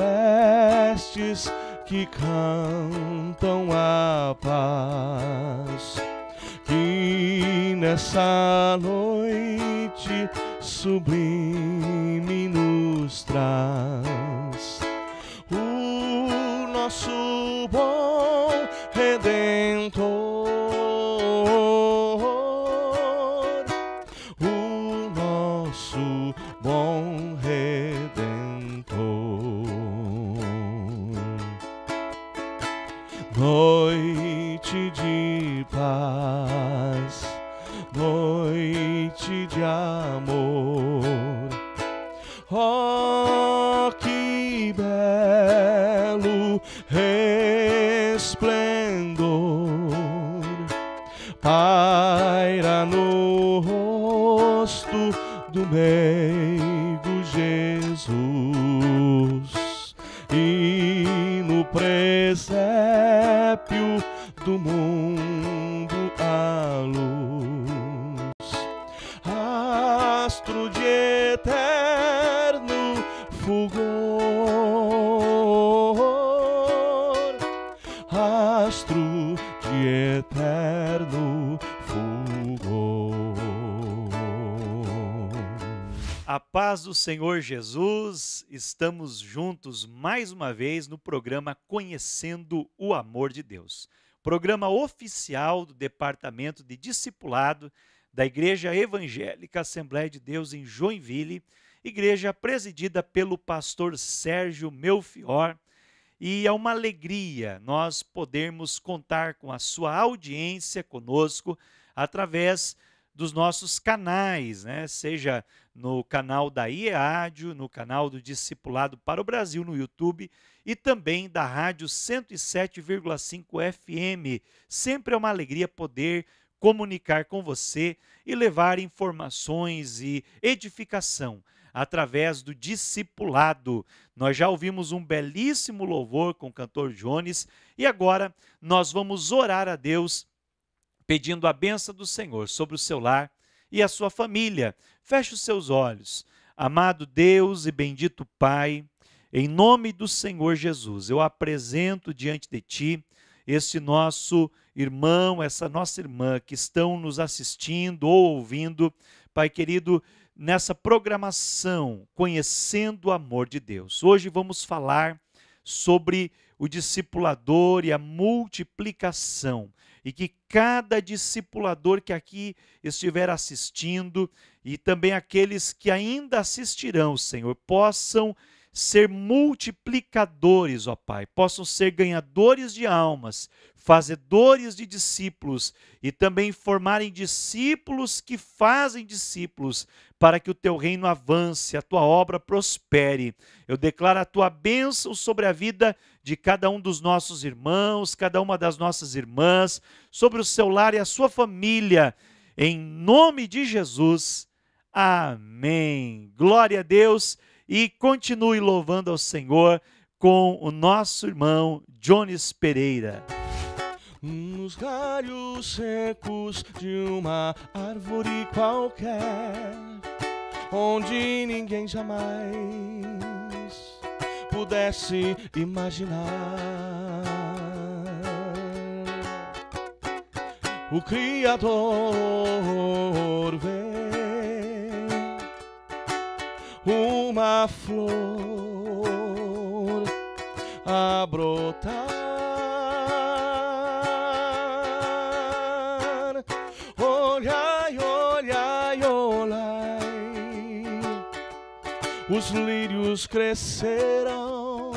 celestes que cantam a paz. Que nessa noite sublime nos traz o nosso bom redentor. amigo Jesus e no presépio do mundo paz do Senhor Jesus, estamos juntos mais uma vez no programa Conhecendo o Amor de Deus, programa oficial do Departamento de Discipulado da Igreja Evangélica Assembleia de Deus em Joinville, igreja presidida pelo pastor Sérgio Melfior. E é uma alegria nós podermos contar com a sua audiência conosco através dos nossos canais, né? seja no canal da Ieádio, no canal do Discipulado para o Brasil no YouTube e também da Rádio 107,5 FM. Sempre é uma alegria poder comunicar com você e levar informações e edificação através do discipulado. Nós já ouvimos um belíssimo louvor com o cantor Jones e agora nós vamos orar a Deus pedindo a benção do Senhor sobre o seu lar e a sua família. Feche os seus olhos. Amado Deus e bendito Pai, em nome do Senhor Jesus, eu apresento diante de Ti este nosso irmão, essa nossa irmã que estão nos assistindo ou ouvindo, Pai querido, nessa programação Conhecendo o Amor de Deus. Hoje vamos falar sobre o discipulador e a multiplicação e que cada discipulador que aqui estiver assistindo e também aqueles que ainda assistirão, Senhor, possam ser multiplicadores, ó Pai, possam ser ganhadores de almas, fazedores de discípulos e também formarem discípulos que fazem discípulos, para que o teu reino avance, a tua obra prospere. Eu declaro a tua bênção sobre a vida de cada um dos nossos irmãos, cada uma das nossas irmãs, sobre o seu lar e a sua família. Em nome de Jesus. Amém. Glória a Deus e continue louvando ao Senhor com o nosso irmão Jones Pereira. Nos galhos secos de uma árvore qualquer, onde ninguém jamais pudesse imaginar. O Criador vê uma flor a brotar. os lírios cresceram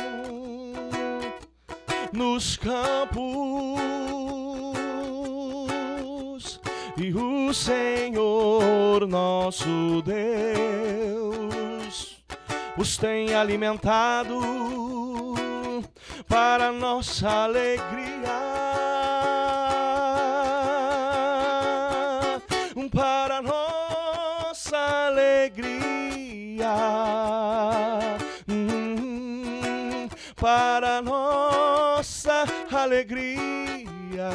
nos campos e o Senhor nosso Deus os tem alimentado para nossa alegria. alegria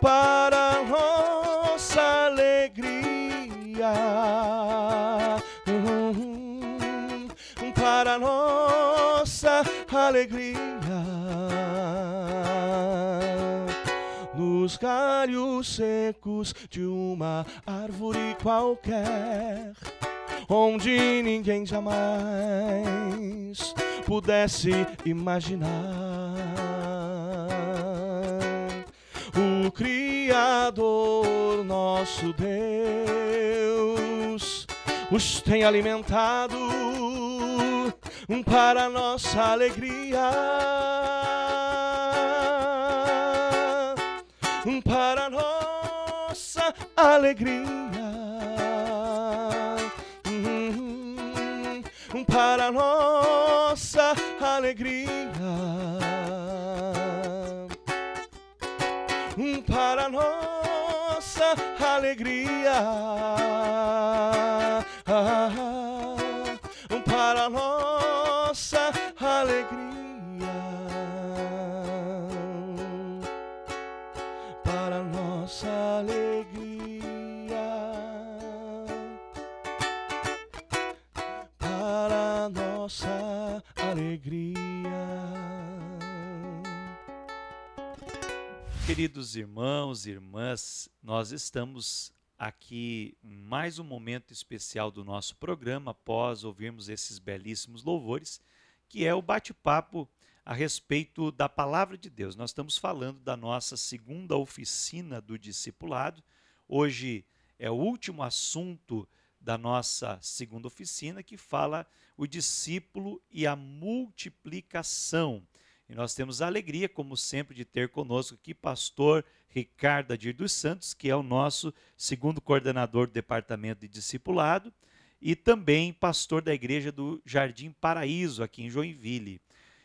para nossa alegria hum, para nossa alegria nos galhos secos de uma árvore qualquer onde ninguém jamais pudesse imaginar. O Criador, nosso Deus, os tem alimentado para nossa alegria. Para nossa alegria. Para nós alegria para nossa alegria ah, ah, ah. para nós Queridos irmãos e irmãs, nós estamos aqui mais um momento especial do nosso programa após ouvirmos esses belíssimos louvores, que é o bate-papo a respeito da palavra de Deus. Nós estamos falando da nossa segunda oficina do discipulado. Hoje é o último assunto da nossa segunda oficina que fala o discípulo e a multiplicação. E nós temos a alegria, como sempre, de ter conosco aqui pastor Ricardo Adir dos Santos, que é o nosso segundo coordenador do departamento de discipulado e também pastor da igreja do Jardim Paraíso, aqui em Joinville.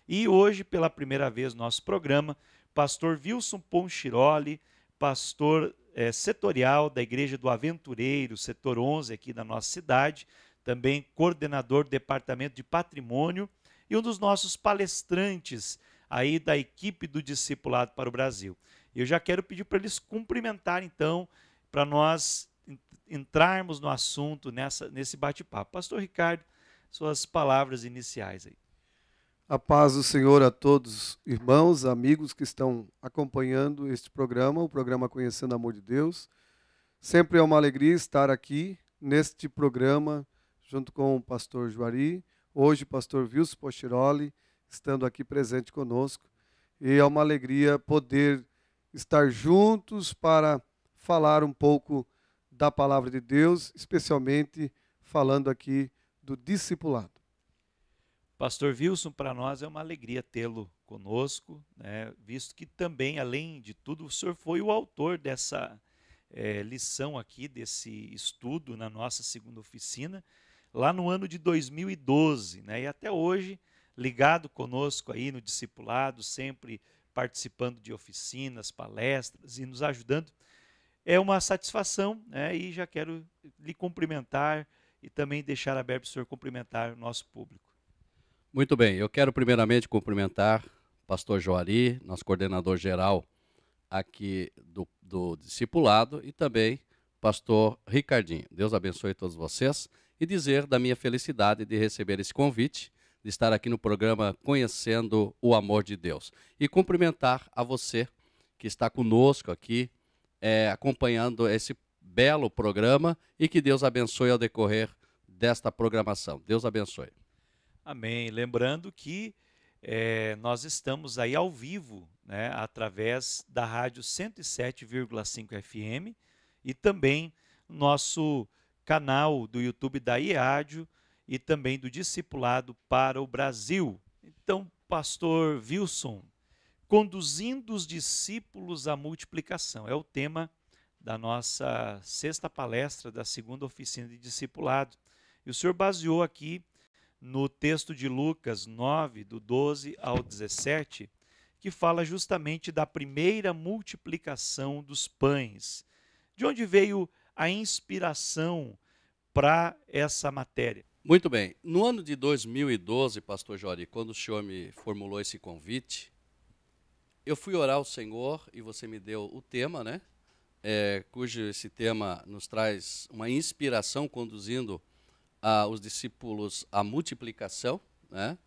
E hoje, pela primeira vez no nosso programa, pastor Wilson Ponchiroli, pastor é, setorial da igreja do Aventureiro, setor 11 aqui na nossa cidade, também coordenador do departamento de patrimônio e um dos nossos palestrantes aí da equipe do discipulado para o Brasil. Eu já quero pedir para eles cumprimentar, então, para nós entrarmos no assunto nessa, nesse bate-papo. Pastor Ricardo, suas palavras iniciais aí. A paz do Senhor a todos, irmãos, amigos que estão acompanhando este programa, o programa Conhecendo o Amor de Deus. Sempre é uma alegria estar aqui neste programa, junto com o pastor Juari, hoje pastor Wilson Pochiroli, estando aqui presente conosco. E é uma alegria poder estar juntos para falar um pouco da palavra de Deus, especialmente falando aqui do discipulado. Pastor Wilson, para nós é uma alegria tê-lo conosco, né? visto que também, além de tudo, o senhor foi o autor dessa é, lição aqui, desse estudo na nossa segunda oficina, lá no ano de 2012, né? e até hoje ligado conosco aí no discipulado, sempre participando de oficinas, palestras e nos ajudando. É uma satisfação né? e já quero lhe cumprimentar e também deixar aberto o senhor cumprimentar o nosso público. Muito bem, eu quero primeiramente cumprimentar o pastor Joari, nosso coordenador geral aqui do, do discipulado e também pastor Ricardinho. Deus abençoe todos vocês e dizer da minha felicidade de receber esse convite de estar aqui no programa Conhecendo o Amor de Deus. E cumprimentar a você que está conosco aqui, é, acompanhando esse belo programa e que Deus abençoe ao decorrer desta programação. Deus abençoe. Amém. Lembrando que é, nós estamos aí ao vivo, né, através da rádio 107,5 FM e também nosso canal do YouTube da IAdio e também do discipulado para o Brasil. Então, pastor Wilson, conduzindo os discípulos à multiplicação, é o tema da nossa sexta palestra da segunda oficina de discipulado. E o senhor baseou aqui no texto de Lucas 9, do 12 ao 17, que fala justamente da primeira multiplicação dos pães. De onde veio a inspiração para essa matéria? Muito bem. No ano de 2012, pastor Jori, quando o senhor me formulou esse convite, eu fui orar ao Senhor e você me deu o tema, né? É, cujo esse tema nos traz uma inspiração conduzindo a, ah, os discípulos à multiplicação, né?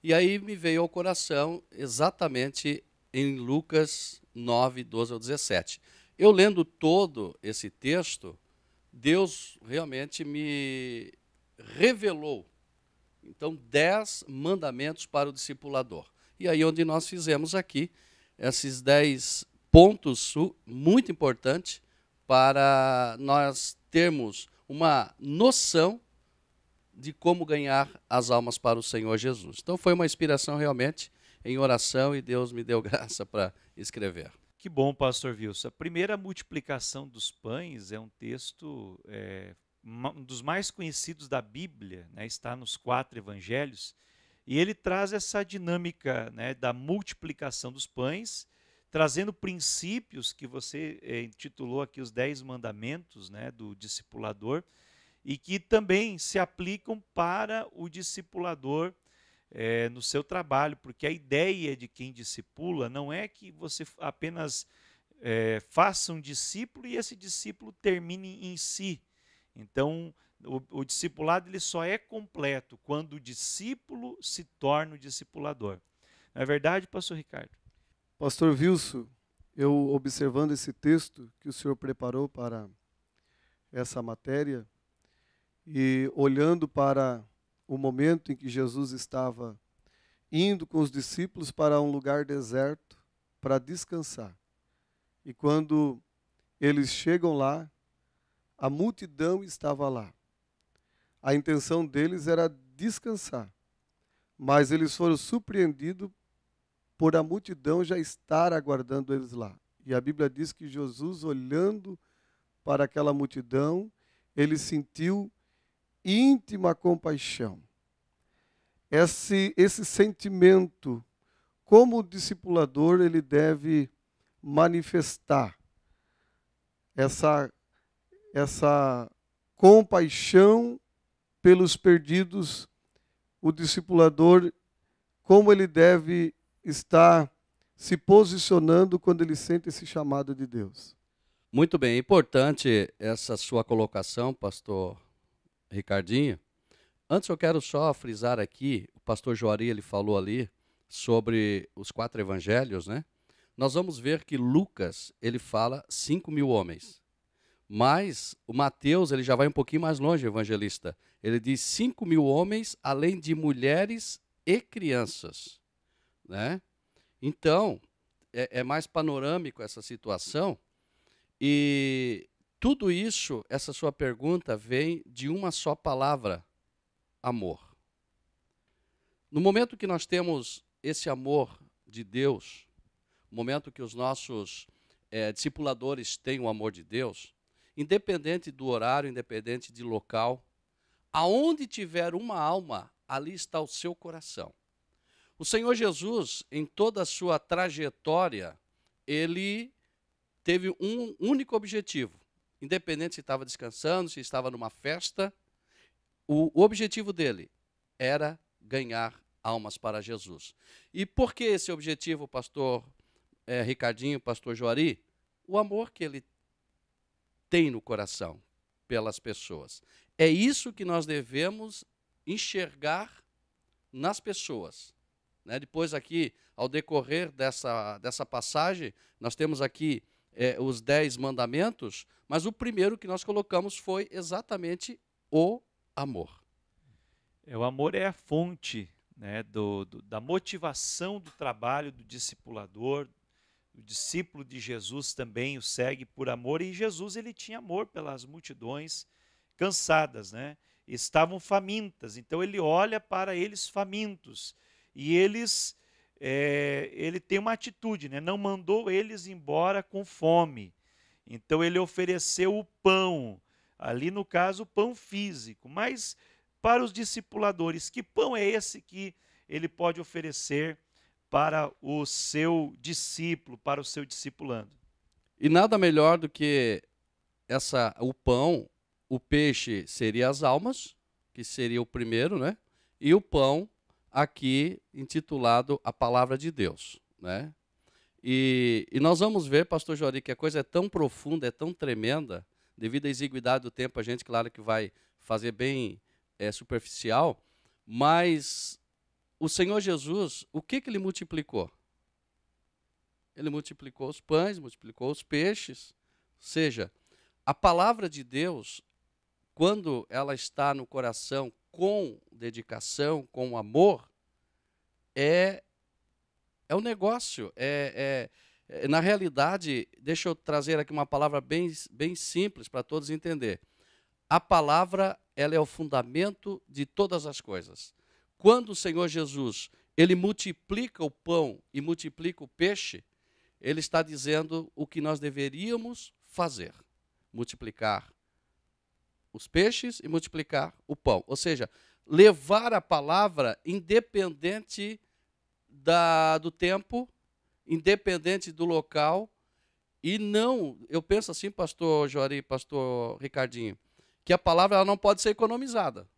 E aí me veio ao coração exatamente em Lucas 9, 12 ao 17. Eu lendo todo esse texto, Deus realmente me revelou. Então, dez mandamentos para o discipulador. E aí, onde nós fizemos aqui esses dez pontos muito importantes para nós termos uma noção de como ganhar as almas para o Senhor Jesus. Então, foi uma inspiração realmente em oração e Deus me deu graça para escrever. Que bom, pastor Wilson. A primeira multiplicação dos pães é um texto é, um dos mais conhecidos da Bíblia, né, está nos quatro evangelhos, e ele traz essa dinâmica né, da multiplicação dos pães, trazendo princípios que você eh, intitulou aqui os dez mandamentos né, do discipulador, e que também se aplicam para o discipulador eh, no seu trabalho, porque a ideia de quem discipula não é que você apenas eh, faça um discípulo e esse discípulo termine em si, então, o, o, discipulado ele só é completo quando o discípulo se torna o discipulador. Não é verdade, pastor Ricardo? Pastor Wilson, eu observando esse texto que o senhor preparou para essa matéria e olhando para o momento em que Jesus estava indo com os discípulos para um lugar deserto para descansar. E quando eles chegam lá, a multidão estava lá. A intenção deles era descansar, mas eles foram surpreendidos por a multidão já estar aguardando eles lá. E a Bíblia diz que Jesus, olhando para aquela multidão, ele sentiu íntima compaixão. Esse, esse sentimento, como discipulador, ele deve manifestar essa essa compaixão pelos perdidos, o discipulador, como ele deve estar se posicionando quando ele sente esse chamado de Deus. Muito bem, é importante essa sua colocação, pastor Ricardinho. Antes eu quero só frisar aqui, o pastor Joari ele falou ali sobre os quatro evangelhos, né? Nós vamos ver que Lucas ele fala cinco mil homens. Mas o Mateus ele já vai um pouquinho mais longe, evangelista. Ele diz 5 mil homens, além de mulheres e crianças. Né? Então, é, é mais panorâmico essa situação. E tudo isso, essa sua pergunta, vem de uma só palavra: amor. No momento que nós temos esse amor de Deus, momento que os nossos é, discipuladores têm o amor de Deus, independente do horário, independente de local, aonde tiver uma alma, ali está o seu coração. O Senhor Jesus, em toda a sua trajetória, ele teve um único objetivo. Independente se estava descansando, se estava numa festa, o objetivo dele era ganhar almas para Jesus. E por que esse objetivo, pastor é, Ricardinho, pastor Joari? O amor que ele tem no coração pelas pessoas. É isso que nós devemos enxergar nas pessoas. Né? Depois, aqui, ao decorrer dessa, dessa passagem, nós temos aqui é, os dez mandamentos, mas o primeiro que nós colocamos foi exatamente o amor. É, o amor é a fonte né, do, do, da motivação do trabalho do discipulador, o discípulo de Jesus também o segue por amor, e Jesus ele tinha amor pelas multidões cansadas, né? Estavam famintas, então ele olha para eles famintos e eles é, ele tem uma atitude, né? Não mandou eles embora com fome, então ele ofereceu o pão, ali no caso o pão físico, mas para os discipuladores, que pão é esse que ele pode oferecer? para o seu discípulo, para o seu discipulando. E nada melhor do que essa o pão, o peixe seria as almas, que seria o primeiro, né? E o pão aqui intitulado a palavra de Deus, né? E, e nós vamos ver, pastor Jori, que a coisa é tão profunda, é tão tremenda, devido à exiguidade do tempo, a gente, claro, que vai fazer bem é, superficial, mas o Senhor Jesus, o que, que ele multiplicou? Ele multiplicou os pães, multiplicou os peixes. Ou seja, a palavra de Deus, quando ela está no coração com dedicação, com amor, é é um negócio. É, é, é, na realidade, deixa eu trazer aqui uma palavra bem, bem simples para todos entender. A palavra ela é o fundamento de todas as coisas. Quando o Senhor Jesus ele multiplica o pão e multiplica o peixe, ele está dizendo o que nós deveríamos fazer: multiplicar os peixes e multiplicar o pão. Ou seja, levar a palavra independente da, do tempo, independente do local, e não, eu penso assim, pastor Jori, pastor Ricardinho, que a palavra ela não pode ser economizada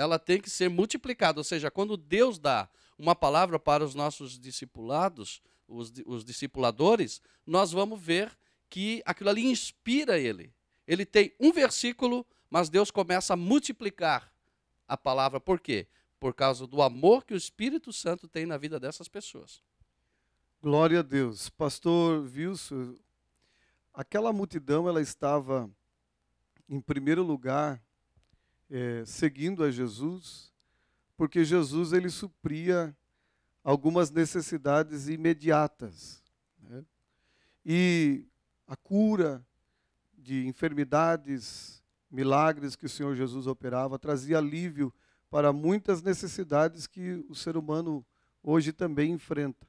ela tem que ser multiplicada. Ou seja, quando Deus dá uma palavra para os nossos discipulados, os, os discipuladores, nós vamos ver que aquilo ali inspira ele. Ele tem um versículo, mas Deus começa a multiplicar a palavra. Por quê? Por causa do amor que o Espírito Santo tem na vida dessas pessoas. Glória a Deus. Pastor Wilson, aquela multidão ela estava, em primeiro lugar, é, seguindo a Jesus, porque Jesus ele supria algumas necessidades imediatas. Né? E a cura de enfermidades, milagres que o Senhor Jesus operava, trazia alívio para muitas necessidades que o ser humano hoje também enfrenta.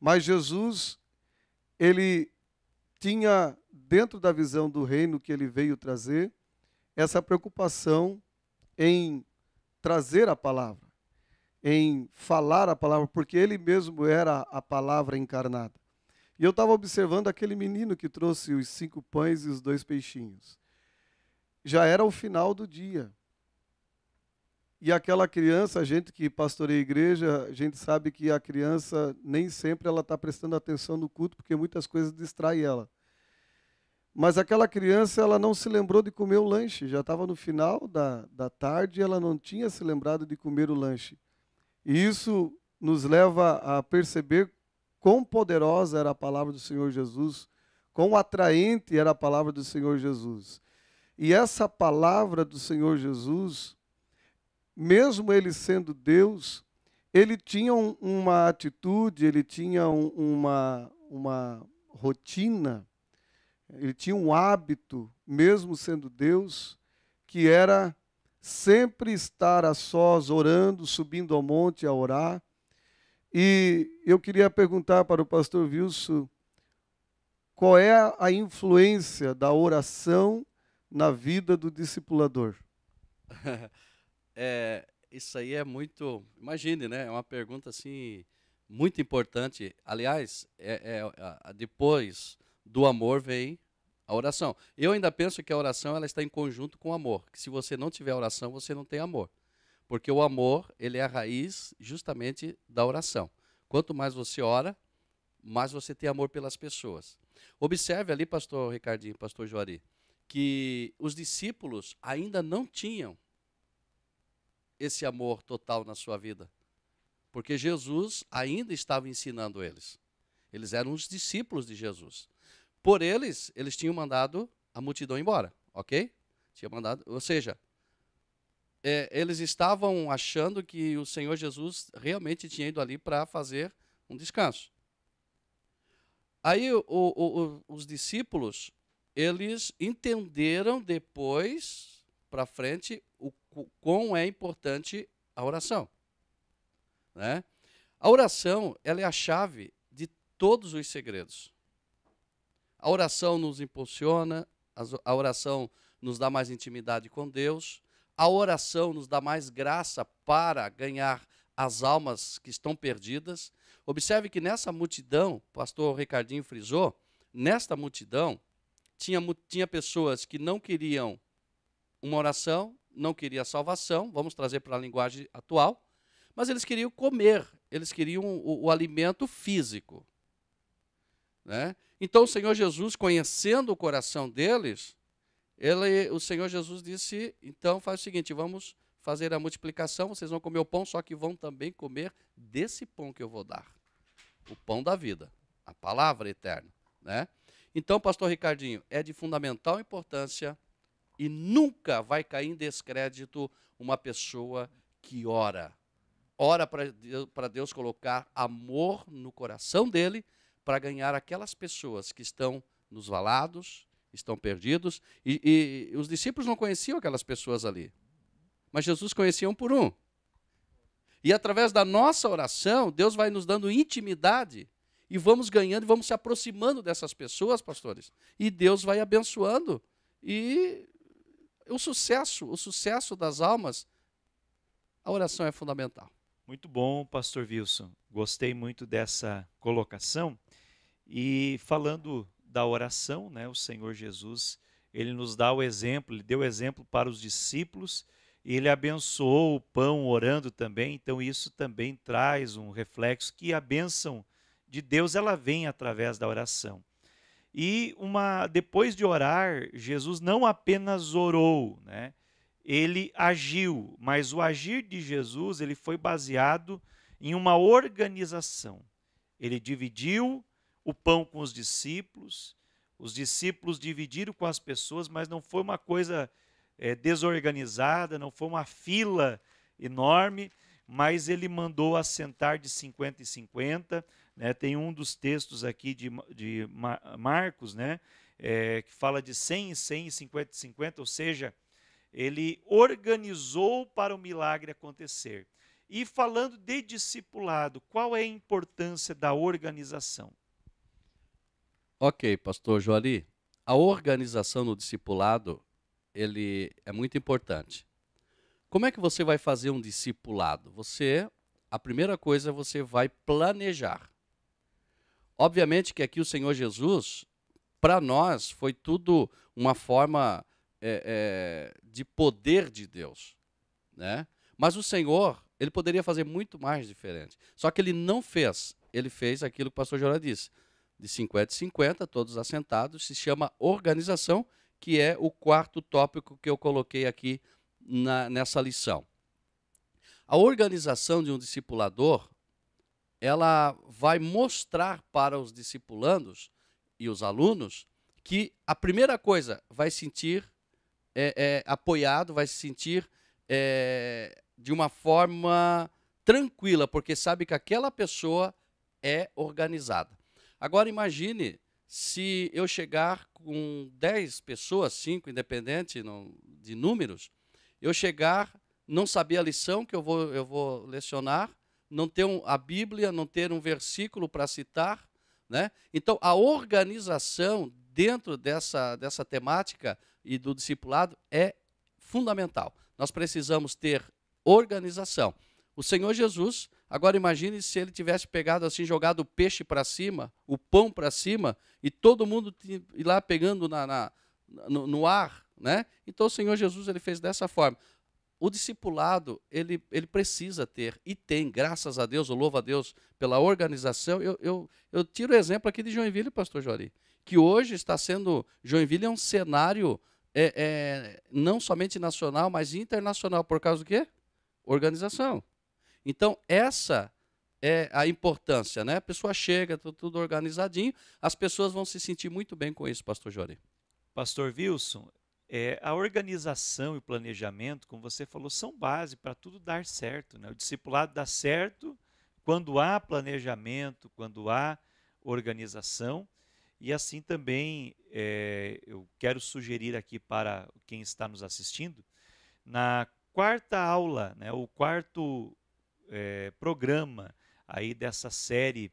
Mas Jesus, ele tinha dentro da visão do reino que ele veio trazer, essa preocupação em trazer a palavra, em falar a palavra, porque ele mesmo era a palavra encarnada. E eu estava observando aquele menino que trouxe os cinco pães e os dois peixinhos. Já era o final do dia. E aquela criança, a gente que pastoreia igreja, a gente sabe que a criança nem sempre ela está prestando atenção no culto, porque muitas coisas distraem ela. Mas aquela criança, ela não se lembrou de comer o lanche. Já estava no final da, da tarde e ela não tinha se lembrado de comer o lanche. E isso nos leva a perceber quão poderosa era a palavra do Senhor Jesus, quão atraente era a palavra do Senhor Jesus. E essa palavra do Senhor Jesus, mesmo ele sendo Deus, ele tinha um, uma atitude, ele tinha um, uma, uma rotina ele tinha um hábito, mesmo sendo Deus, que era sempre estar a sós orando, subindo ao monte a orar. E eu queria perguntar para o pastor Wilson qual é a influência da oração na vida do discipulador. É, isso aí é muito. Imagine, né? É uma pergunta assim muito importante. Aliás, é, é, depois do amor vem a oração. Eu ainda penso que a oração ela está em conjunto com o amor. Que se você não tiver oração, você não tem amor. Porque o amor, ele é a raiz justamente da oração. Quanto mais você ora, mais você tem amor pelas pessoas. Observe ali, pastor Ricardinho, pastor Juari, que os discípulos ainda não tinham esse amor total na sua vida. Porque Jesus ainda estava ensinando eles. Eles eram os discípulos de Jesus. Por eles, eles tinham mandado a multidão embora, ok? Tinha mandado, ou seja, é, eles estavam achando que o Senhor Jesus realmente tinha ido ali para fazer um descanso. Aí o, o, o, os discípulos, eles entenderam depois para frente o quão é importante a oração. Né? A oração ela é a chave de todos os segredos. A oração nos impulsiona, a oração nos dá mais intimidade com Deus, a oração nos dá mais graça para ganhar as almas que estão perdidas. Observe que nessa multidão, o pastor Ricardinho frisou, nesta multidão tinha, tinha pessoas que não queriam uma oração, não queriam salvação, vamos trazer para a linguagem atual, mas eles queriam comer, eles queriam o, o alimento físico. Né? Então o Senhor Jesus, conhecendo o coração deles, ele, o Senhor Jesus disse: então faz o seguinte, vamos fazer a multiplicação, vocês vão comer o pão, só que vão também comer desse pão que eu vou dar o pão da vida, a palavra eterna. Né? Então, pastor Ricardinho, é de fundamental importância e nunca vai cair em descrédito uma pessoa que ora. Ora para Deus, Deus colocar amor no coração dele para ganhar aquelas pessoas que estão nos valados, estão perdidos, e, e os discípulos não conheciam aquelas pessoas ali. Mas Jesus conhecia um por um. E através da nossa oração, Deus vai nos dando intimidade e vamos ganhando e vamos se aproximando dessas pessoas, pastores. E Deus vai abençoando. E o sucesso, o sucesso das almas, a oração é fundamental. Muito bom, pastor Wilson. Gostei muito dessa colocação. E falando da oração, né, o Senhor Jesus, ele nos dá o exemplo, ele deu exemplo para os discípulos e ele abençoou o pão orando também. Então isso também traz um reflexo que a bênção de Deus ela vem através da oração. E uma depois de orar, Jesus não apenas orou, né? ele agiu, mas o agir de Jesus ele foi baseado em uma organização. Ele dividiu o pão com os discípulos, os discípulos dividiram com as pessoas, mas não foi uma coisa é, desorganizada, não foi uma fila enorme, mas ele mandou assentar de 50 em 50. Né? Tem um dos textos aqui de, de Marcos né? É, que fala de 100 em 100 e 50 em 50, ou seja, ele organizou para o milagre acontecer. E falando de discipulado, qual é a importância da organização? Ok, pastor Joari. A organização no discipulado, ele é muito importante. Como é que você vai fazer um discipulado? Você, a primeira coisa, você vai planejar. Obviamente que aqui o Senhor Jesus, para nós, foi tudo uma forma é, é, de poder de Deus, né? Mas o Senhor, ele poderia fazer muito mais diferente. Só que ele não fez. Ele fez aquilo que o pastor Jorá disse. De 50 e 50, todos assentados, se chama organização, que é o quarto tópico que eu coloquei aqui na, nessa lição. A organização de um discipulador, ela vai mostrar para os discipulandos e os alunos que a primeira coisa vai sentir é, é, apoiado, vai se sentir é, de uma forma tranquila, porque sabe que aquela pessoa é organizada. Agora imagine se eu chegar com 10 pessoas, 5, independente no, de números, eu chegar, não saber a lição que eu vou, eu vou lecionar, não ter um, a Bíblia, não ter um versículo para citar. Né? Então, a organização dentro dessa, dessa temática e do discipulado é fundamental. Nós precisamos ter organização. O Senhor Jesus, agora imagine se ele tivesse pegado assim, jogado o peixe para cima, o pão para cima, e todo mundo ir lá pegando na, na no, no, ar, né? Então o Senhor Jesus ele fez dessa forma. O discipulado, ele, ele precisa ter, e tem, graças a Deus, eu louvo a Deus pela organização. Eu, eu, eu tiro o exemplo aqui de Joinville, pastor Jori, que hoje está sendo, Joinville é um cenário é, é, não somente nacional, mas internacional, por causa do quê? Organização. Então, essa é a importância, né? A pessoa chega, tudo, tudo organizadinho, as pessoas vão se sentir muito bem com isso, pastor Jori. Pastor Wilson, é, a organização e o planejamento, como você falou, são base para tudo dar certo. Né? O discipulado dá certo quando há planejamento, quando há organização e assim também é, eu quero sugerir aqui para quem está nos assistindo, na quarta aula, né, o quarto é, programa aí dessa série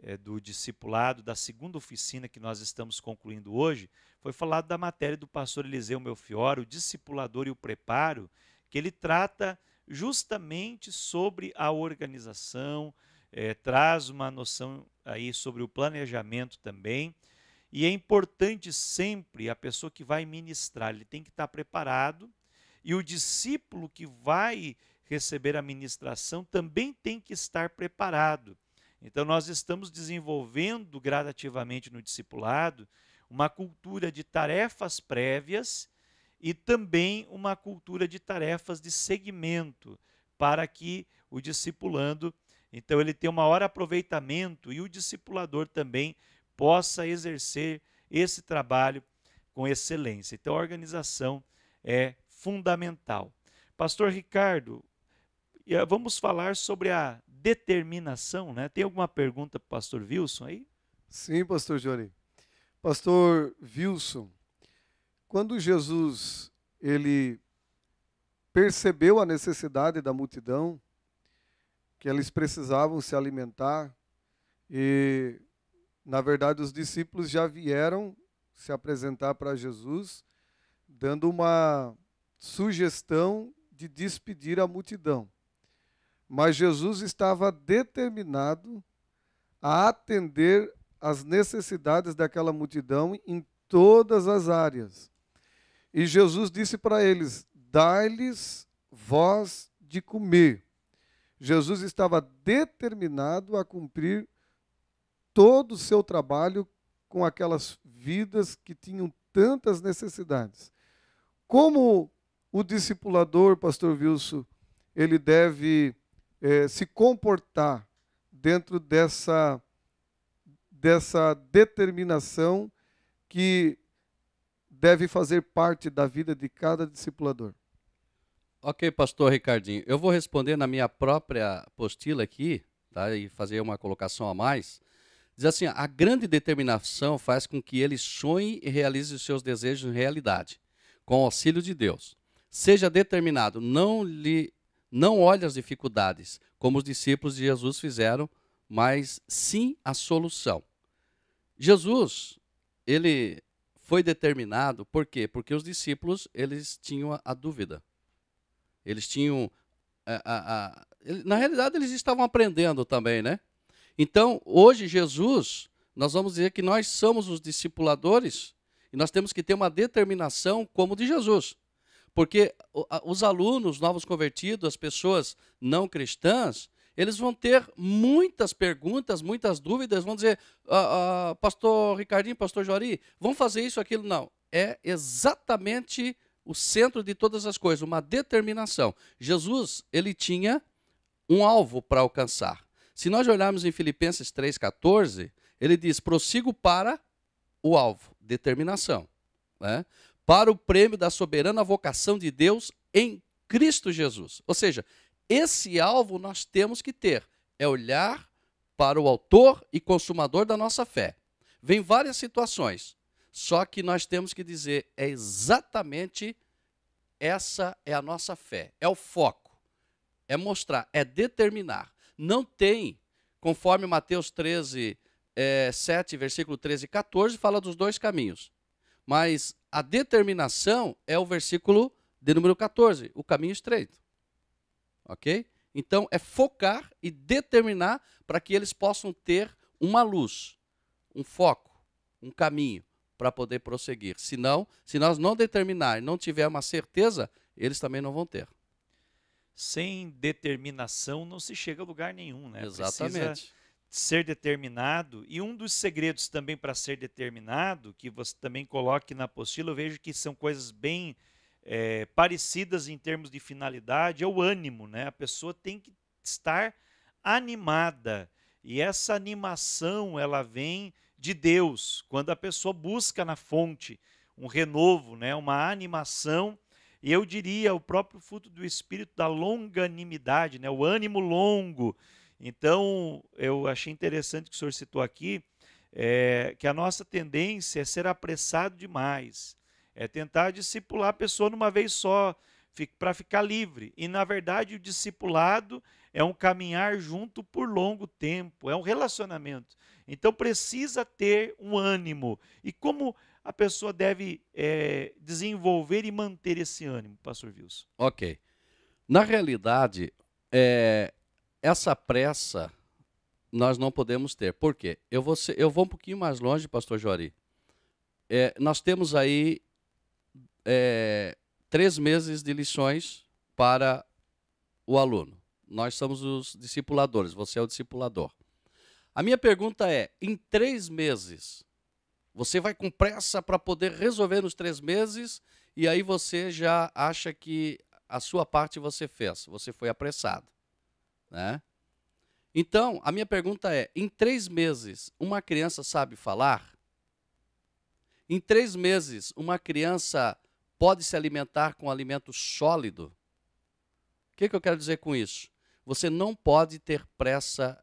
é, do discipulado, da segunda oficina que nós estamos concluindo hoje, foi falado da matéria do pastor Eliseu Melfior, o discipulador e o preparo, que ele trata justamente sobre a organização, é, traz uma noção aí sobre o planejamento também. E é importante sempre a pessoa que vai ministrar, ele tem que estar preparado. E o discípulo que vai receber a ministração também tem que estar preparado. Então, nós estamos desenvolvendo gradativamente no discipulado uma cultura de tarefas prévias e também uma cultura de tarefas de segmento, para que o discipulando então ele tem uma hora aproveitamento e o discipulador também possa exercer esse trabalho com excelência. Então a organização é fundamental. Pastor Ricardo, eh, vamos falar sobre a determinação, né? Tem alguma pergunta para o pastor Wilson aí? Sim, pastor Johnny. Pastor Wilson, quando Jesus ele percebeu a necessidade da multidão, que eles precisavam se alimentar e, na verdade, os discípulos já vieram se apresentar para Jesus, dando uma sugestão de despedir a multidão. Mas Jesus estava determinado a atender às necessidades daquela multidão em todas as áreas. E Jesus disse para eles: Dai-lhes vós de comer. Jesus estava determinado a cumprir todo o seu trabalho com aquelas vidas que tinham tantas necessidades. Como o discipulador, pastor Wilson, ele deve eh, se comportar dentro dessa, dessa determinação que deve fazer parte da vida de cada discipulador? Ok, pastor Ricardinho. Eu vou responder na minha própria postila aqui, tá? E fazer uma colocação a mais. Diz assim: a grande determinação faz com que ele sonhe e realize os seus desejos em realidade, com o auxílio de Deus. Seja determinado, não lhe não olhe as dificuldades, como os discípulos de Jesus fizeram, mas sim a solução. Jesus, ele foi determinado, por quê? Porque os discípulos, eles tinham a dúvida. Eles tinham. Eh, a, a, a, na realidade, eles estavam aprendendo também, né? Então, hoje, Jesus, nós vamos dizer que nós somos os discipuladores e nós temos que ter uma determinação como de Jesus. Porque os alunos, novos convertidos, as pessoas não cristãs, eles vão ter muitas perguntas, muitas dúvidas, vão dizer, ah, ah, pastor Ricardinho, pastor Jori, vão fazer isso, aquilo, não. É exatamente o centro de todas as coisas, uma determinação. Jesus, ele tinha um alvo para alcançar. Se nós olharmos em Filipenses 3,14, ele diz: prossigo para o alvo, determinação, né? para o prêmio da soberana vocação de Deus em Cristo Jesus. Ou seja, esse alvo nós temos que ter, é olhar para o autor e consumador da nossa fé. Vem várias situações. Só que nós temos que dizer, é exatamente essa é a nossa fé, é o foco, é mostrar, é determinar. Não tem, conforme Mateus 13, é, 7, versículo 13 e 14, fala dos dois caminhos. Mas a determinação é o versículo de número 14, o caminho estreito. Ok? Então, é focar e determinar para que eles possam ter uma luz, um foco, um caminho para poder prosseguir. não, se nós não determinar, não tiver uma certeza, eles também não vão ter. Sem determinação não se chega a lugar nenhum, né? Exatamente. Precisa ser determinado e um dos segredos também para ser determinado que você também coloque na apostila, eu vejo que são coisas bem é, parecidas em termos de finalidade, é o ânimo, né? A pessoa tem que estar animada e essa animação ela vem de Deus, quando a pessoa busca na fonte um renovo, né, uma animação, e eu diria o próprio fruto do espírito da longanimidade, né, o ânimo longo. Então, eu achei interessante que o senhor citou aqui é, que a nossa tendência é ser apressado demais, é tentar discipular a pessoa numa vez só, para ficar livre. E, na verdade, o discipulado é um caminhar junto por longo tempo, é um relacionamento. Então precisa ter um ânimo. E como a pessoa deve é, desenvolver e manter esse ânimo, pastor Wilson? Ok. Na realidade, é, essa pressa nós não podemos ter. Por quê? Eu vou, ser, eu vou um pouquinho mais longe, pastor Jori. É, eh, nós temos aí três meses de lições para o aluno. Nós somos os discipuladores, você é o discipulador. A minha pergunta é: em três meses, você vai com pressa para poder resolver nos três meses e aí você já acha que a sua parte você fez, você foi apressado, né? Então, a minha pergunta é: em três meses, uma criança sabe falar? Em três meses, uma criança pode se alimentar com alimento sólido? O que, que eu quero dizer com isso? Você não pode ter pressa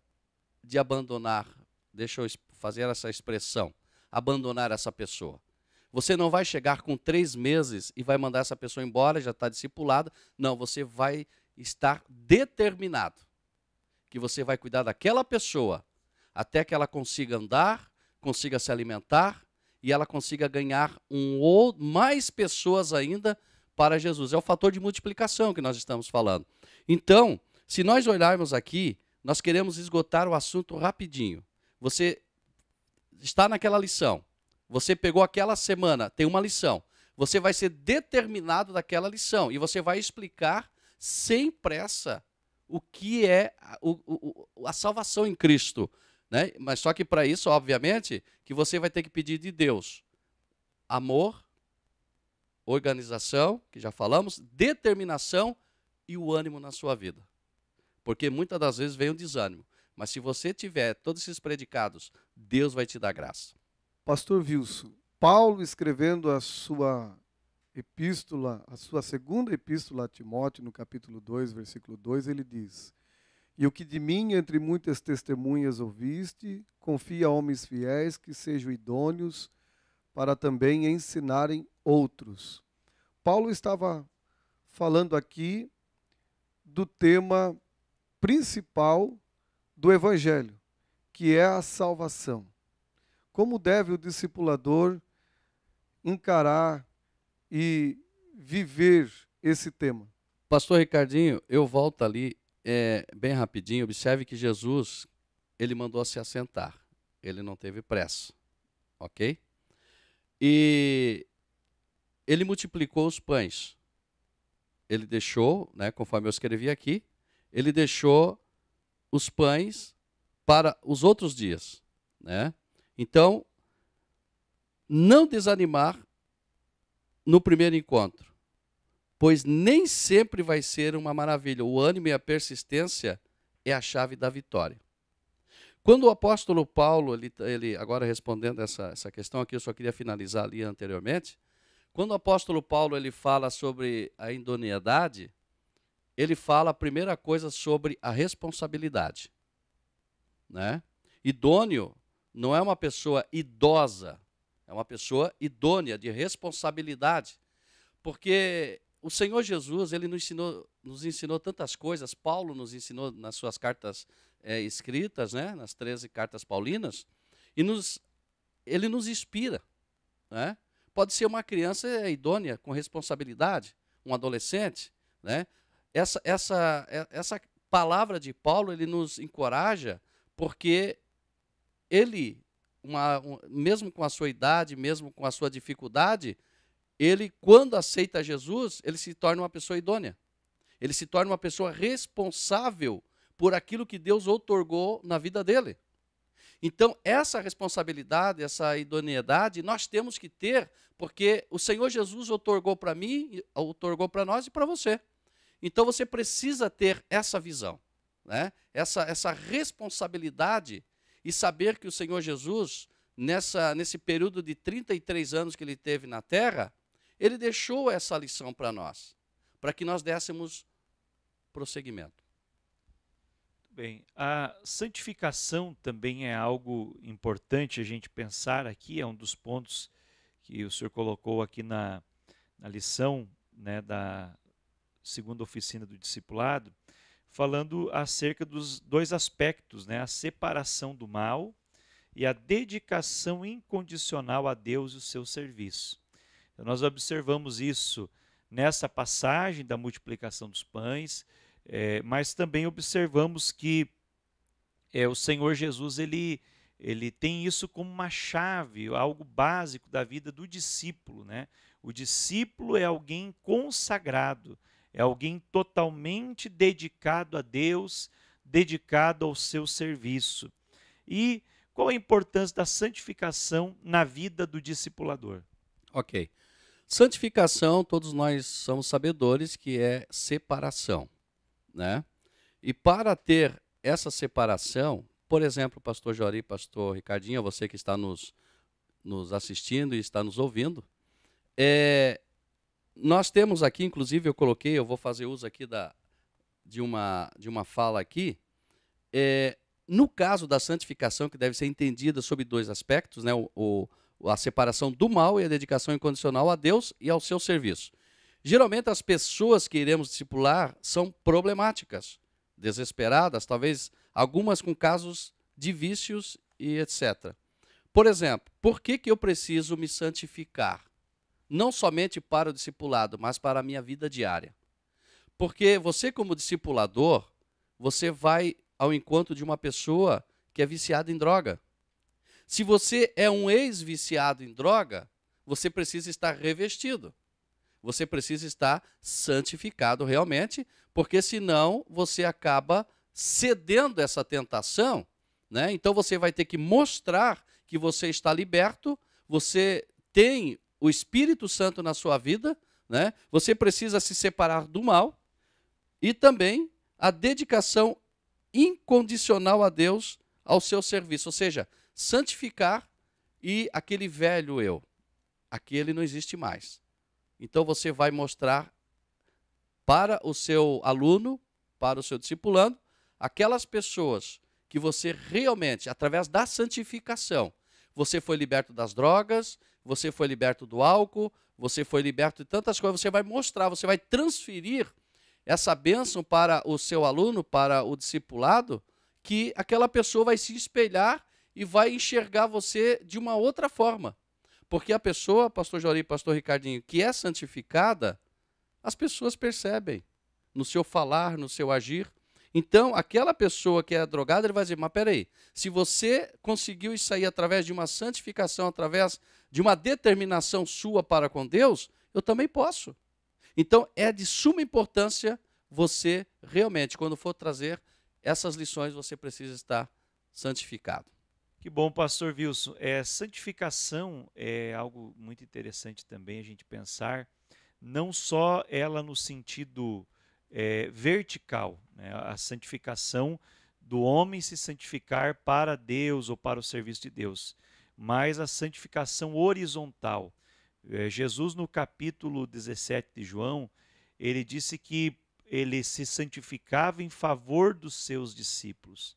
de abandonar, deixa eu fazer essa expressão, abandonar essa pessoa. Você não vai chegar com três meses e vai mandar essa pessoa embora, já está discipulada. Não, você vai estar determinado que você vai cuidar daquela pessoa até que ela consiga andar, consiga se alimentar e ela consiga ganhar um ou mais pessoas ainda para Jesus. É o fator de multiplicação que nós estamos falando. Então, se nós olharmos aqui, nós queremos esgotar o assunto rapidinho. Você está naquela lição. Você pegou aquela semana, tem uma lição. Você vai ser determinado daquela lição e você vai explicar sem pressa o que é a, o, a salvação em Cristo. Né? Mas só que para isso, obviamente, que você vai ter que pedir de Deus amor, organização, que já falamos, determinação e o ânimo na sua vida. Porque muitas das vezes vem o desânimo. Mas se você tiver todos esses predicados, Deus vai te dar graça. Pastor Wilson, Paulo escrevendo a sua epístola, a sua segunda epístola a Timóteo, no capítulo 2, versículo 2, ele diz: E o que de mim entre muitas testemunhas ouviste, confia a homens fiéis que sejam idôneos para também ensinarem outros. Paulo estava falando aqui do tema principal do Evangelho, que é a salvação. Como deve o discipulador encarar e viver esse tema? Pastor Ricardinho, eu volto ali é, bem rapidinho. Observe que Jesus ele mandou se assentar. Ele não teve pressa, ok? E ele multiplicou os pães. Ele deixou, né, conforme eu escrevi aqui, ele deixou os pães para os outros dias. Né? Então, não desanimar no primeiro encontro, pois nem sempre vai ser uma maravilha. O ânimo e a persistência é a chave da vitória. Quando o apóstolo Paulo, ele, ele agora respondendo essa, essa questão aqui, eu só queria finalizar ali anteriormente. Quando o apóstolo Paulo ele fala sobre a idoneidade, ele fala a primeira coisa sobre a responsabilidade. Né? Idôneo não é uma pessoa idosa, é uma pessoa idônea, de responsabilidade. Porque o Senhor Jesus ele nos ensinou, nos ensinou tantas coisas, Paulo nos ensinou nas suas cartas é, escritas, né? nas 13 cartas paulinas, e nos, ele nos inspira. Né? Pode ser uma criança idônea, com responsabilidade, um adolescente, né? Essa, essa, essa palavra de Paulo ele nos encoraja porque ele, uma, um, mesmo com a sua idade, mesmo com a sua dificuldade, ele, quando aceita Jesus, ele se torna uma pessoa idônea. Ele se torna uma pessoa responsável por aquilo que Deus outorgou na vida dele. Então, essa responsabilidade, essa idoneidade, nós temos que ter, porque o Senhor Jesus outorgou para mim, outorgou para nós e para você. Então você precisa ter essa visão, né? essa, essa responsabilidade e saber que o Senhor Jesus, nessa, nesse período de 33 anos que ele teve na terra, ele deixou essa lição para nós, para que nós dessemos prosseguimento. Bem, a santificação também é algo importante a gente pensar aqui, é um dos pontos que o senhor colocou aqui na, na lição né, da, segunda oficina do discipulado, falando acerca dos dois aspectos, né? a separação do mal e a dedicação incondicional a Deus e o seu serviço. Então, nós observamos isso nessa passagem da multiplicação dos pães, é, mas também observamos que é, o Senhor Jesus ele, ele tem isso como uma chave, algo básico da vida do discípulo. Né? O discípulo é alguém consagrado, é alguém totalmente dedicado a Deus, dedicado ao seu serviço. E qual a importância da santificação na vida do discipulador? Ok. Santificação, todos nós somos sabedores que é separação, né? E para ter essa separação, por exemplo, pastor Jori, pastor Ricardinho, você que está nos, nos assistindo e está nos ouvindo, é, nós temos aqui, inclusive, eu coloquei, eu vou fazer uso aqui da, de, uma, de uma fala aqui. É, no caso da santificação, que deve ser entendida sob dois aspectos, né? O, o, a separação do mal e a dedicação incondicional a Deus e ao seu serviço. Geralmente, as pessoas que iremos discipular são problemáticas, desesperadas, talvez algumas com casos de vícios e etc. Por exemplo, por que, que eu preciso me santificar? não somente para o discipulado, mas para a minha vida diária. Porque você, como discipulador, você vai ao encontro de uma pessoa que é viciada em droga. Se você é um ex-viciado em droga, você precisa estar revestido. Você precisa estar santificado realmente, porque senão você acaba cedendo essa tentação. Né? Então você vai ter que mostrar que você está liberto, você tem o Espírito Santo na sua vida, né? Você precisa se separar do mal e também a dedicação incondicional a Deus ao seu serviço, ou seja, santificar e aquele velho eu, aquele não existe mais. Então você vai mostrar para o seu aluno, para o seu discipulando, aquelas pessoas que você realmente, através da santificação, você foi liberto das drogas, você foi liberto do álcool, você foi liberto de tantas coisas, você vai mostrar, você vai transferir essa bênção para o seu aluno, para o discipulado, que aquela pessoa vai se espelhar e vai enxergar você de uma outra forma. Porque a pessoa, pastor Jori, pastor Ricardinho, que é santificada, as pessoas percebem no seu falar, no seu agir. Então, aquela pessoa que é drogada, ele vai dizer: Mas peraí, se você conseguiu isso aí através de uma santificação, através de uma determinação sua para com Deus, eu também posso. Então, é de suma importância você realmente, quando for trazer essas lições, você precisa estar santificado. Que bom, pastor Wilson. É, santificação é algo muito interessante também a gente pensar, não só ela no sentido é, vertical, né? A santificação do homem se santificar para Deus ou para o serviço de Deus, mas a santificação horizontal. Eh, Jesus, no capítulo 17 de João, ele disse que ele se santificava em favor dos seus discípulos.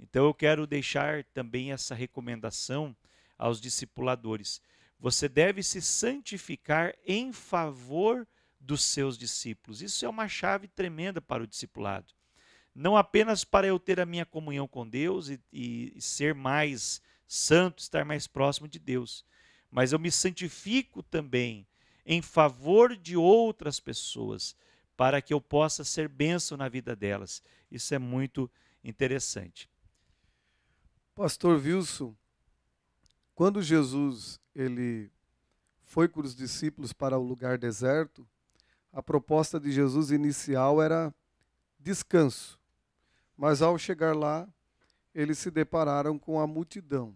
Então eu quero deixar também essa recomendação aos discipuladores. Você deve se santificar em favor dos seus discípulos. Isso é uma chave tremenda para o discipulado não apenas para eu ter a minha comunhão com Deus e, e ser mais santo, estar mais próximo de Deus, mas eu me santifico também em favor de outras pessoas, para que eu possa ser benção na vida delas. Isso é muito interessante. Pastor Wilson, quando Jesus ele foi com os discípulos para o lugar deserto, a proposta de Jesus inicial era descanso. Mas ao chegar lá, eles se depararam com a multidão.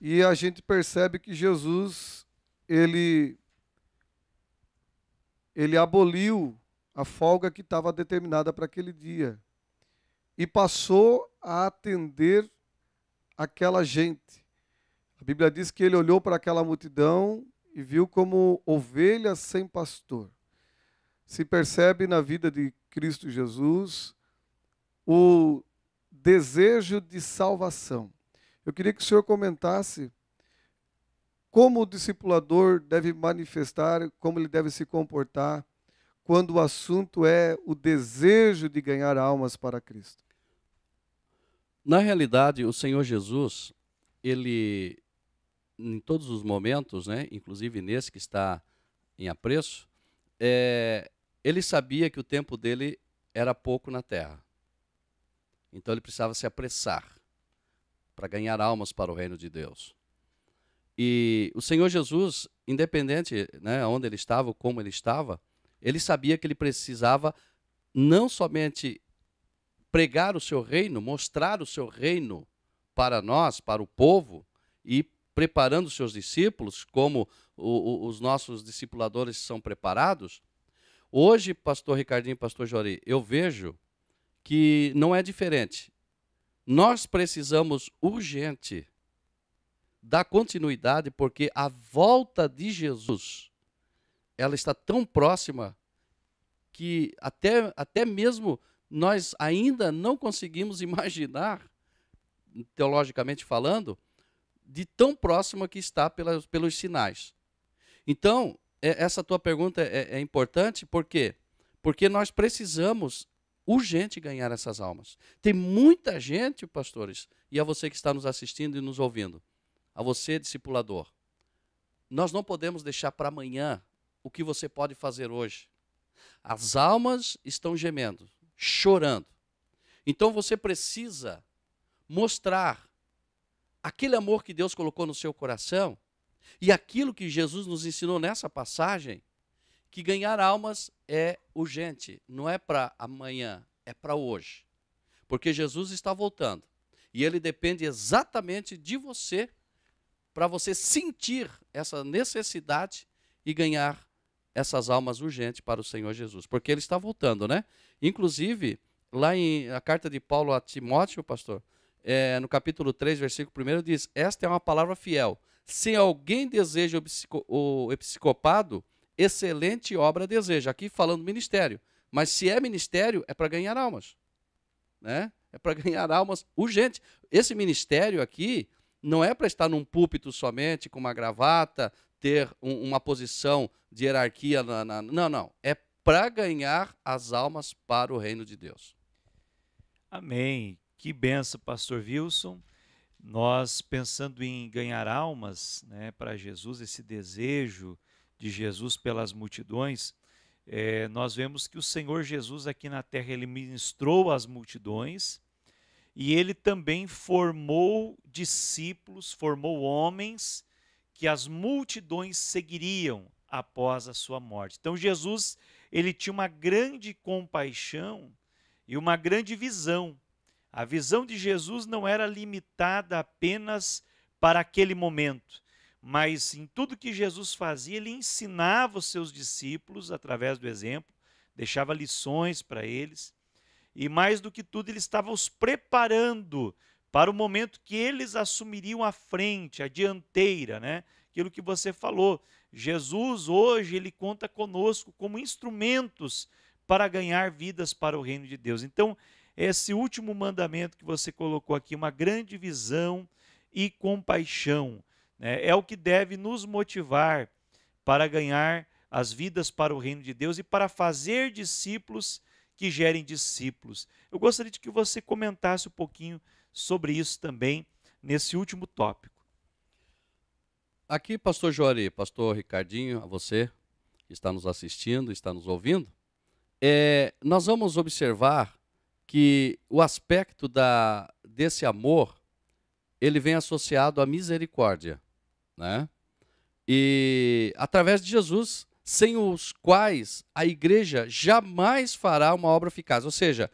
E a gente percebe que Jesus, ele, ele aboliu a folga que estava determinada para aquele dia e passou a atender aquela gente. A Bíblia diz que ele olhou para aquela multidão e viu como ovelhas sem pastor. Se percebe na vida de Cristo Jesus o desejo de salvação. Eu queria que o senhor comentasse como o discipulador deve manifestar, como ele deve se comportar quando o assunto é o desejo de ganhar almas para Cristo. Na realidade, o Senhor Jesus, ele em todos os momentos, né, inclusive nesse que está em apreço, é, ele sabia que o tempo dele era pouco na terra. Então ele precisava se apressar para ganhar almas para o reino de Deus. E o Senhor Jesus, independente né, onde ele estava, como ele estava, ele sabia que ele precisava não somente pregar o seu reino, mostrar o seu reino para nós, para o povo, e preparando os seus discípulos, como o, o, os nossos discipuladores são preparados. Hoje, pastor Ricardinho e pastor Jori, eu vejo que não é diferente. Nós precisamos urgente dar continuidade porque a volta de Jesus ela está tão próxima que até, até mesmo nós ainda não conseguimos imaginar, teologicamente falando, de tão próxima que está pelas, pelos sinais. Então, é, essa tua pergunta é, é importante, porque Porque nós precisamos urgente ganhar essas almas. Tem muita gente, pastores, e a você que está nos assistindo e nos ouvindo, a você, discipulador, nós não podemos deixar para amanhã o que você pode fazer hoje. As almas estão gemendo, chorando. Então você precisa mostrar aquele amor que Deus colocou no seu coração e aquilo que Jesus nos ensinou nessa passagem, que ganhar almas é urgente, não é para amanhã, é para hoje. Porque Jesus está voltando. E ele depende exatamente de você para você sentir essa necessidade e ganhar essas almas urgentes para o Senhor Jesus, porque ele está voltando, né? Inclusive, lá em a carta de Paulo a Timóteo, pastor, é, no capítulo 3, versículo 1, diz: Esta é uma palavra fiel. Se alguém deseja o, psico, o episcopado, excelente obra deseja. Aqui falando ministério. Mas se é ministério, é para ganhar almas. Né? É para ganhar almas urgente. Esse ministério aqui não é para estar num púlpito somente, com uma gravata, ter um, uma posição de hierarquia. Na, na... Não, não. É para ganhar as almas para o reino de Deus. Amém. Que benção, pastor Wilson. Nós pensando em ganhar almas né, para Jesus, esse desejo de Jesus pelas multidões, é, nós vemos que o Senhor Jesus aqui na terra ele ministrou as multidões e ele também formou discípulos, formou homens que as multidões seguiriam após a sua morte. Então Jesus ele tinha uma grande compaixão e uma grande visão. A visão de Jesus não era limitada apenas para aquele momento, mas em tudo que Jesus fazia, ele ensinava os seus discípulos através do exemplo, deixava lições para eles, e mais do que tudo, ele estava os preparando para o momento que eles assumiriam a frente, a dianteira, né? Aquilo que você falou. Jesus hoje ele conta conosco como instrumentos para ganhar vidas para o reino de Deus. Então, esse último mandamento que você colocou aqui, uma grande visão e compaixão é, é o que deve nos motivar para ganhar as vidas para o reino de Deus e para fazer discípulos que gerem discípulos. Eu gostaria de que você comentasse um pouquinho sobre isso também nesse último tópico. Aqui, pastor Jori, pastor Ricardinho, a você que está nos assistindo, está nos ouvindo, é, nós vamos observar que o aspecto da, desse amor, ele vem associado à misericórdia né? E através de Jesus, sem os quais a igreja jamais fará uma obra eficaz. Ou seja,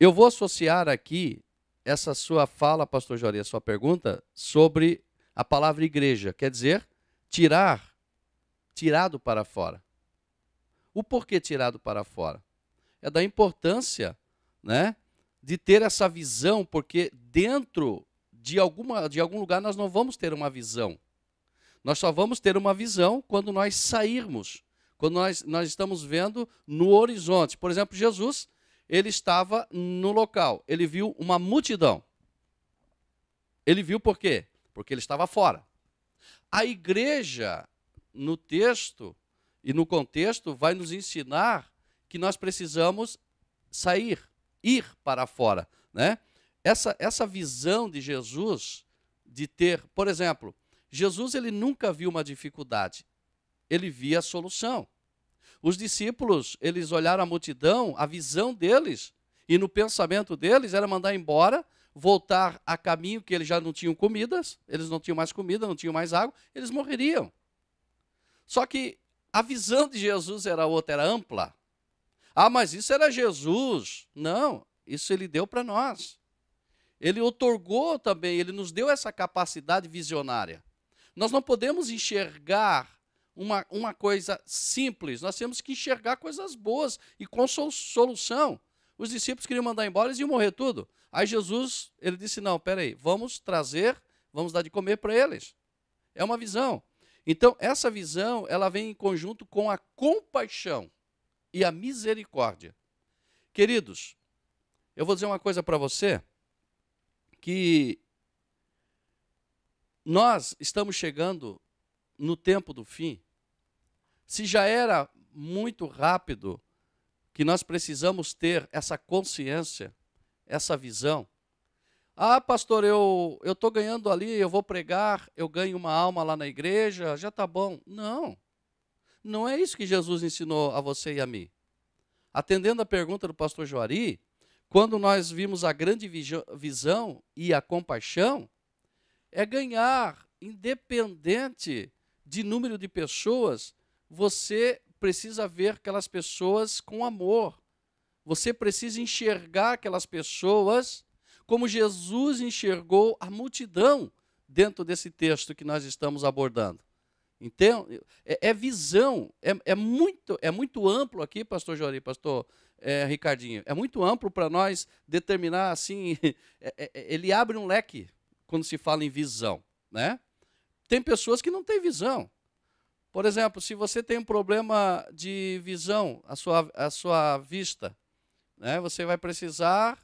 eu vou associar aqui essa sua fala, pastor Jori, a sua pergunta sobre a palavra igreja, quer dizer, tirar, tirado para fora. O porquê tirado para fora? É da importância, né, de ter essa visão, porque dentro de alguma de algum lugar nós não vamos ter uma visão nós só vamos ter uma visão quando nós sairmos, quando nós, nós estamos vendo no horizonte. Por exemplo, Jesus, ele estava no local, ele viu uma multidão. Ele viu por quê? Porque ele estava fora. A igreja, no texto e no contexto, vai nos ensinar que nós precisamos sair, ir para fora. Né? Essa, essa visão de Jesus de ter, por exemplo, Jesus ele nunca viu uma dificuldade, ele via a solução. Os discípulos, eles olharam a multidão, a visão deles, e no pensamento deles era mandar embora, voltar a caminho que eles já não tinham comidas, eles não tinham mais comida, não tinham mais água, eles morreriam. Só que a visão de Jesus era outra, era ampla. Ah, mas isso era Jesus. Não, isso ele deu para nós. Ele otorgou também, ele nos deu essa capacidade visionária. Nós não podemos enxergar uma, uma coisa simples, nós temos que enxergar coisas boas e com solução. Os discípulos queriam mandar embora, eles iam morrer tudo. Aí Jesus, ele disse, não, aí vamos trazer, vamos dar de comer para eles. É uma visão. Então, essa visão, ela vem em conjunto com a compaixão e a misericórdia. Queridos, eu vou dizer uma coisa para você, que nós estamos chegando no tempo do fim. Se já era muito rápido que nós precisamos ter essa consciência, essa visão. Ah, pastor, eu eu tô ganhando ali, eu vou pregar, eu ganho uma alma lá na igreja, já tá bom. Não. Não é isso que Jesus ensinou a você e a mim. Atendendo a pergunta do pastor Joari, quando nós vimos a grande visão e a compaixão, é ganhar, independente de número de pessoas, você precisa ver aquelas pessoas com amor. Você precisa enxergar aquelas pessoas como Jesus enxergou a multidão dentro desse texto que nós estamos abordando. Então, é, é visão, é, é, muito, é muito amplo aqui, pastor Jori, pastor é, Ricardinho, é muito amplo para nós determinar assim, é, é, é, ele abre um leque, quando se fala em visão, né? Tem pessoas que não têm visão. Por exemplo, se você tem um problema de visão, a sua, a sua vista, né? Você vai precisar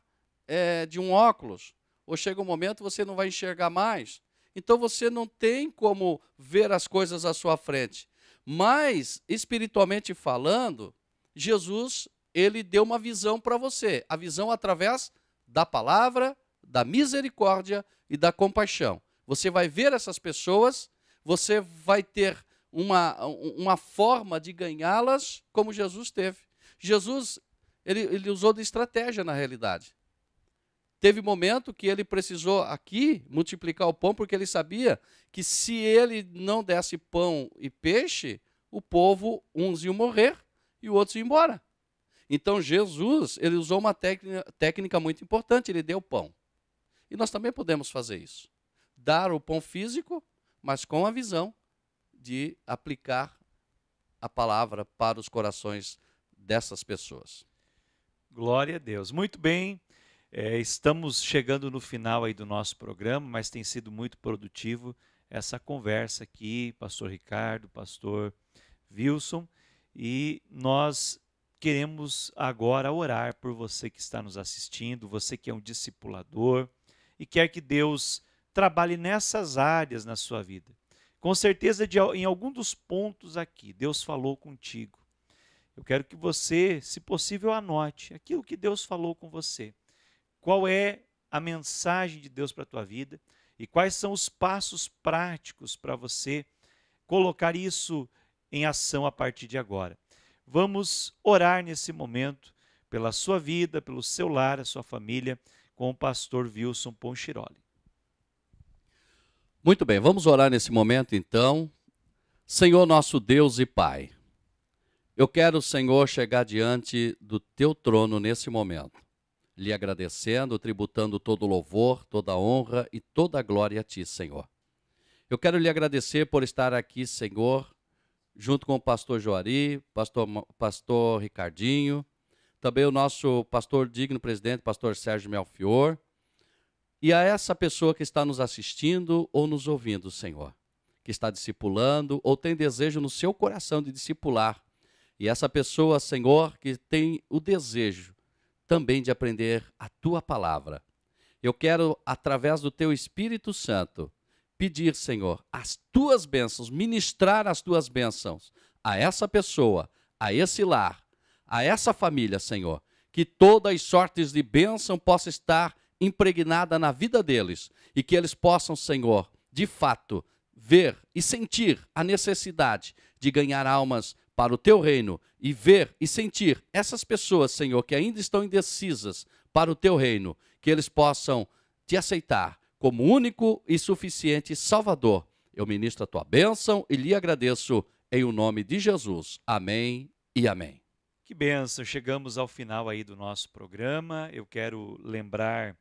é, de um óculos. Ou chega um momento você não vai enxergar mais. Então você não tem como ver as coisas à sua frente. Mas espiritualmente falando, Jesus ele deu uma visão para você, a visão através da palavra da misericórdia e da compaixão. Você vai ver essas pessoas, você vai ter uma, uma forma de ganhá-las como Jesus teve. Jesus, ele, ele usou de estratégia na realidade. Teve momento que ele precisou aqui multiplicar o pão, porque ele sabia que se ele não desse pão e peixe, o povo, uns iam morrer e outros iam embora. Então Jesus, ele usou uma técnica, técnica muito importante, ele deu pão. E nós também podemos fazer isso. Dar o pão físico, mas com a visão de aplicar a palavra para os corações dessas pessoas. Glória a Deus. Muito bem. É, estamos chegando no final aí do nosso programa, mas tem sido muito produtivo essa conversa aqui, pastor Ricardo, pastor Wilson, e nós queremos agora orar por você que está nos assistindo, você que é um discipulador, e quer que Deus trabalhe nessas áreas na sua vida. Com certeza, de, em algum dos pontos aqui, Deus falou contigo. Eu quero que você, se possível, anote aquilo que Deus falou com você. Qual é a mensagem de Deus para a tua vida e quais são os passos práticos para você colocar isso em ação a partir de agora. Vamos orar nesse momento pela sua vida, pelo seu lar, a sua família com o pastor Wilson Ponchiroli. Muito bem, vamos orar nesse momento então. Senhor nosso Deus e Pai, eu quero, Senhor, chegar diante do teu trono nesse momento, lhe agradecendo, tributando todo louvor, toda honra e toda glória a ti, Senhor. Eu quero lhe agradecer por estar aqui, Senhor, junto com o pastor Joari, pastor, pastor Ricardinho, também o nosso pastor digno presidente, pastor Sérgio Melfior, e a essa pessoa que está nos assistindo ou nos ouvindo, Senhor, que está discipulando ou tem desejo no seu coração de discipular, e essa pessoa, Senhor, que tem o desejo também de aprender a tua palavra. Eu quero, através do teu Espírito Santo, pedir, Senhor, as tuas bênçãos, ministrar as tuas bênçãos a essa pessoa, a esse lar, a essa família, Senhor, que todas as sortes de bênção possa estar impregnada na vida deles e que eles possam, Senhor, de fato, ver e sentir a necessidade de ganhar almas para o teu reino e ver e sentir essas pessoas, Senhor, que ainda estão indecisas para o teu reino, que eles possam te aceitar como único e suficiente Salvador. Eu ministro a tua bênção e lhe agradeço em o nome de Jesus. Amém e amém. Que benção, chegamos ao final aí do nosso programa. Eu quero lembrar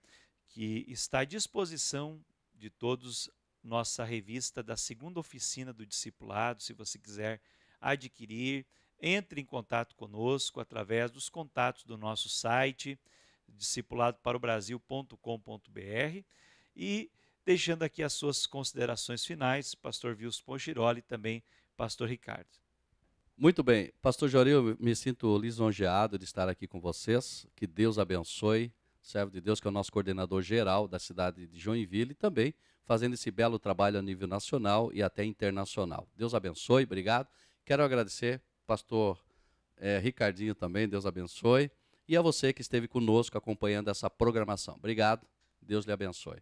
que está à disposição de todos nossa revista da segunda oficina do discipulado, se você quiser adquirir, entre em contato conosco através dos contatos do nosso site discipuladoparobrasil.com.br e deixando aqui as suas considerações finais, pastor Wilson Ponchiroli e também pastor Ricardo. Muito bem, Pastor Joril, eu me sinto lisonjeado de estar aqui com vocês. Que Deus abençoe. Servo de Deus, que é o nosso coordenador geral da cidade de Joinville, e também fazendo esse belo trabalho a nível nacional e até internacional. Deus abençoe, obrigado. Quero agradecer, pastor é, Ricardinho também, Deus abençoe. E a você que esteve conosco acompanhando essa programação. Obrigado, Deus lhe abençoe.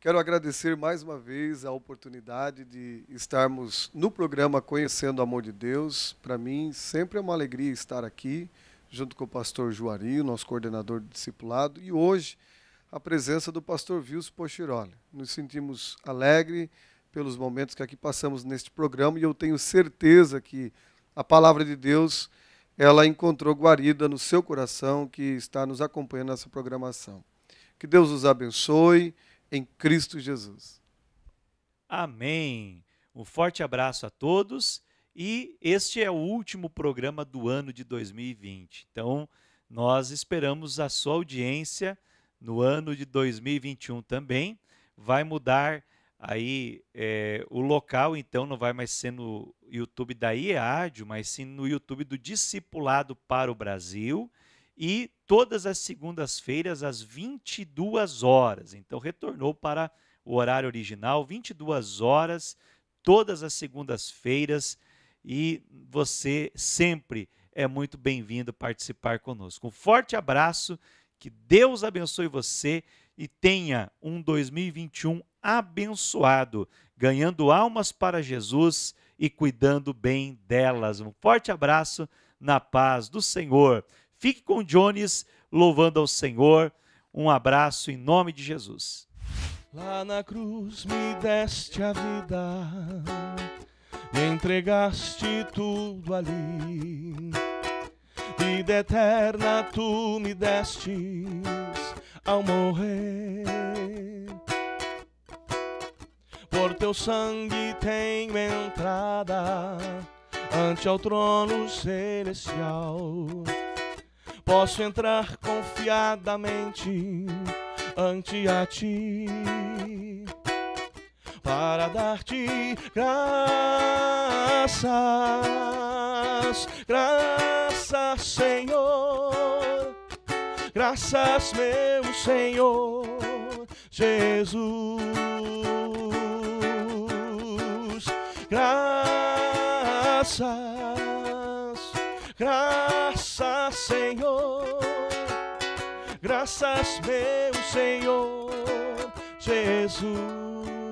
Quero agradecer mais uma vez a oportunidade de estarmos no programa Conhecendo o Amor de Deus. Para mim, sempre é uma alegria estar aqui, junto com o pastor Juari, nosso coordenador de discipulado, e hoje a presença do pastor Vilso Pochiroli. Nos sentimos alegres pelos momentos que aqui passamos neste programa e eu tenho certeza que a palavra de Deus ela encontrou guarida no seu coração que está nos acompanhando nessa programação. Que Deus os abençoe em Cristo Jesus. Amém. Um forte abraço a todos e este é o último programa do ano de 2020. Então, nós esperamos a sua audiência no ano de 2021 também. Vai mudar aí é, o local, então não vai mais ser no YouTube da IEAD, mas sim no YouTube do Discipulado para o Brasil e todas as segundas-feiras às 22 horas. Então retornou para o horário original, 22 horas todas as segundas-feiras e você sempre é muito bem-vindo participar conosco. Um forte abraço, que Deus abençoe você e tenha um 2021 abençoado, ganhando almas para Jesus e cuidando bem delas. Um forte abraço na paz do Senhor. Fique com o Jones louvando ao Senhor. Um abraço em nome de Jesus. Lá na cruz me deste a vida, me entregaste tudo ali. Vida eterna tu me destes ao morrer. Por teu sangue tenho entrada ante ao trono celestial posso entrar confiadamente ante a ti para dar-te graças, graças, Senhor, graças, meu Senhor Jesus, graças, graças Senhor. Graças, meu Senhor Jesus.